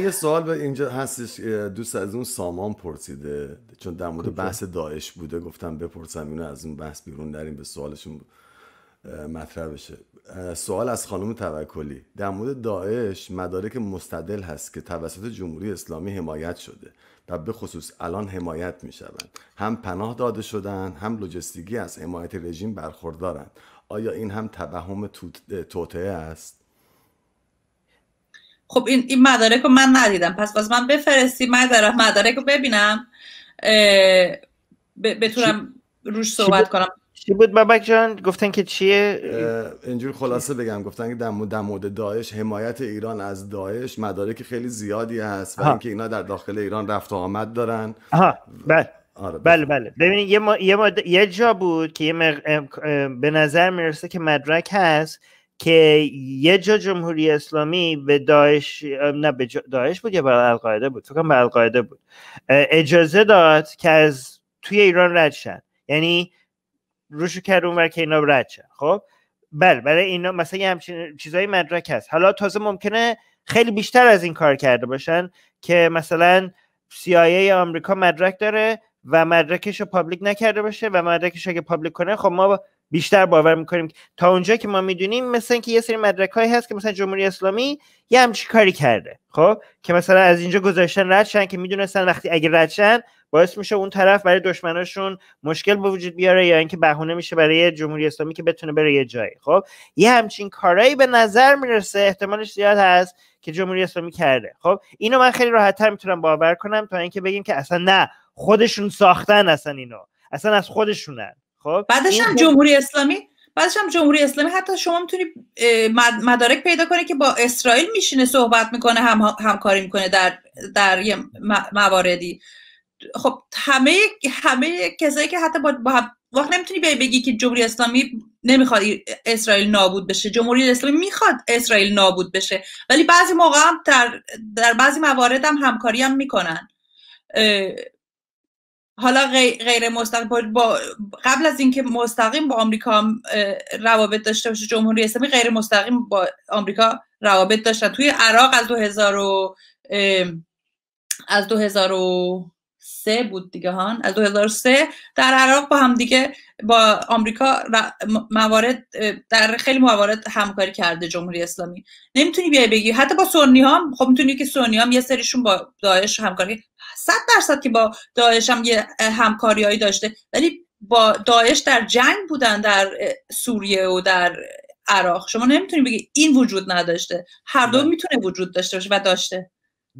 یه سوال به اینجا هستش دوست از اون سامان پرسیده چون در مورد بحث داعش بوده گفتم بپرسم اینو از اون بحث بیرون نریم به سوالشون مطرح بشه سوال از خانم توکلی در مورد داعش مدارک مستدل هست که توسط جمهوری اسلامی حمایت شده و به خصوص الان حمایت می شوند هم پناه داده شدن هم لوجستیکی از حمایت رژیم برخوردارند آیا این هم توهم توطعه است خب این این مدارک رو من ندیدم پس باز من بفرستی مدارک رو ببینم بتونم روش صحبت کنم چی بود بابک جان گفتن که چیه اینجور خلاصه بگم گفتن که در مورد داعش حمایت ایران از داعش مدارک خیلی زیادی هست و اینکه اینا در داخل ایران رفت و آمد دارن آها بله آره بله بله ببینید یه, یه, یه جا بود که یه به نظر میرسه که مدرک هست که یه جا جمهوری اسلامی به داعش نه به داعش بود یا به القاعده بود فکر کنم به القاعده بود اجازه داد که از توی ایران رد شن یعنی روشو کرد اونور که اینا رد شن خب بله برای اینا مثلا یه همچین چیزای مدرک هست حالا تازه ممکنه خیلی بیشتر از این کار کرده باشن که مثلا CIA آمریکا مدرک داره و مدرکش رو پابلیک نکرده باشه و مدرکش اگه پابلیک کنه خب ما بیشتر باور میکنیم تا اونجا که ما میدونیم مثلا اینکه یه سری مدرک هست که مثلا جمهوری اسلامی یه همچی کاری کرده خب که مثلا از اینجا گذاشتن ردشن که میدونستن وقتی اگه ردشن باعث میشه اون طرف برای دشمناشون مشکل به وجود بیاره یا اینکه بهونه میشه برای جمهوری اسلامی که بتونه بره یه جایی خب یه همچین کارایی به نظر میرسه احتمالش زیاد هست که جمهوری اسلامی کرده خب اینو من خیلی راحتتر میتونم باور کنم تا اینکه بگیم که اصلا نه خودشون ساختن اصلا اینو اصلا از خودشونن خب بعدش هم خب جمهوری اسلامی بعدش هم جمهوری اسلامی حتی شما میتونی مدارک پیدا کنی که با اسرائیل میشینه صحبت میکنه هم همکاری میکنه در در یه مواردی خب همه همه کسایی که حتی با, با وقت نمیتونی بیای بگی که جمهوری اسلامی نمیخواد اسرائیل نابود بشه جمهوری اسلامی میخواد اسرائیل نابود بشه ولی بعضی موقع هم در, در بعضی موارد هم همکاری هم میکنن حالا غیر مستقیم با قبل از اینکه مستقیم با آمریکا روابط داشته باشه جمهوری اسلامی غیر مستقیم با آمریکا روابط داشتن توی عراق از 2000 از 2000 سه بود دیگه هان از 2003 در عراق با هم دیگه با آمریکا و موارد در خیلی موارد همکاری کرده جمهوری اسلامی نمیتونی بیای بگی حتی با سنی هم خب میتونی که سنی هم یه سریشون با داعش همکاری 100 درصد که با داعش هم یه همکاریایی داشته ولی با داعش در جنگ بودن در سوریه و در عراق شما نمیتونی بگی این وجود نداشته هر دو میتونه وجود داشته باشه و داشته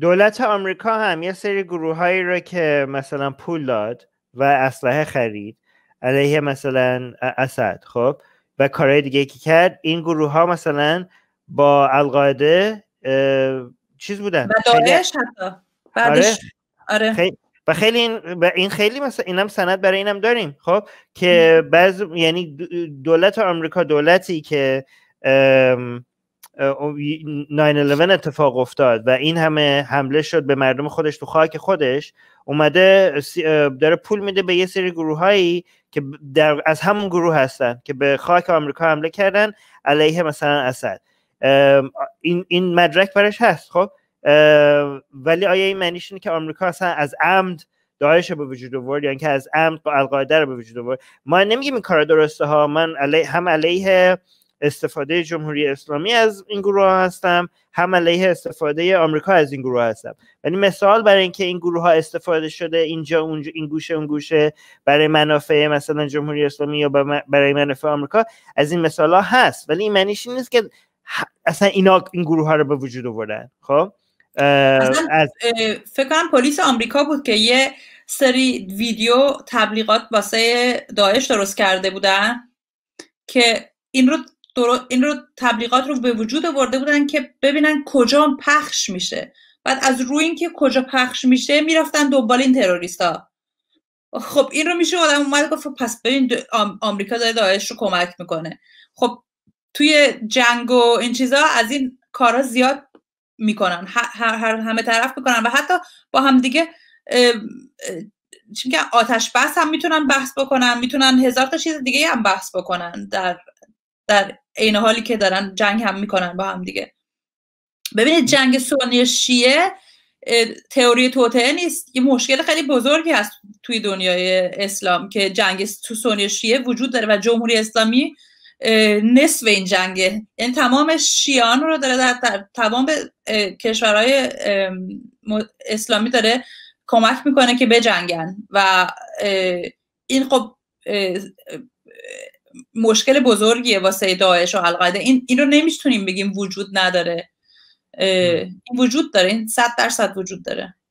دولت آمریکا هم یه سری گروه هایی را که مثلا پول داد و اسلحه خرید علیه مثلا اسد خب و کارهای دیگه که کرد این گروه ها مثلا با القاعده چیز بودن و داعش آره. آره. خیلی و خیلی این, این خیلی مثلا اینم سند برای اینم داریم خب که بعض یعنی دولت آمریکا دولتی که 9-11 اتفاق افتاد و این همه حمله شد به مردم خودش تو خاک خودش اومده داره پول میده به یه سری گروه هایی که در از همون گروه هستن که به خاک آمریکا حمله کردن علیه مثلا اسد این, این مدرک برش هست خب ولی آیا این معنیش که آمریکا اصلا از عمد داعش رو به وجود آورد یا یعنی اینکه از عمد القاعده رو به وجود آورد ما نمیگیم این کار درسته ها من هم علیه استفاده جمهوری اسلامی از این گروه ها هستم هم علیه استفاده آمریکا از این گروه ها هستم ولی مثال برای اینکه این گروه ها استفاده شده اینجا اونجا این گوشه اون گوشه برای منافع مثلا جمهوری اسلامی یا برای منافع آمریکا از این مثال ها هست ولی این معنیش این نیست که اصلا اینا این گروه ها رو به وجود آوردن خب از... فکر کنم پلیس آمریکا بود که یه سری ویدیو تبلیغات واسه داعش درست کرده بودن که این رو درو... این رو تبلیغات رو به وجود آورده بودن که ببینن کجا پخش میشه بعد از روی اینکه کجا پخش میشه میرفتن دنبال این تروریستا خب این رو میشه آدم اومد گفت پس ببین آمریکا داره داعش رو کمک میکنه خب توی جنگ و این چیزا از این کارا زیاد میکنن هر, هر همه طرف میکنن و حتی با هم دیگه چی آتش بحث هم میتونن بحث بکنن میتونن هزار تا چیز دیگه هم بحث بکنن در در این حالی که دارن جنگ هم میکنن با هم دیگه ببینید جنگ سنی شیعه تئوری توطعه نیست یه مشکل خیلی بزرگی هست توی دنیای اسلام که جنگ تو سنی شیعه وجود داره و جمهوری اسلامی نصف این جنگه یعنی تمام شیعان رو داره در تمام کشورهای اسلامی داره کمک میکنه که بجنگن و این خب مشکل بزرگیه واسه داعش و القاعده این اینو رو نمیتونیم بگیم وجود نداره این وجود داره این صد درصد وجود داره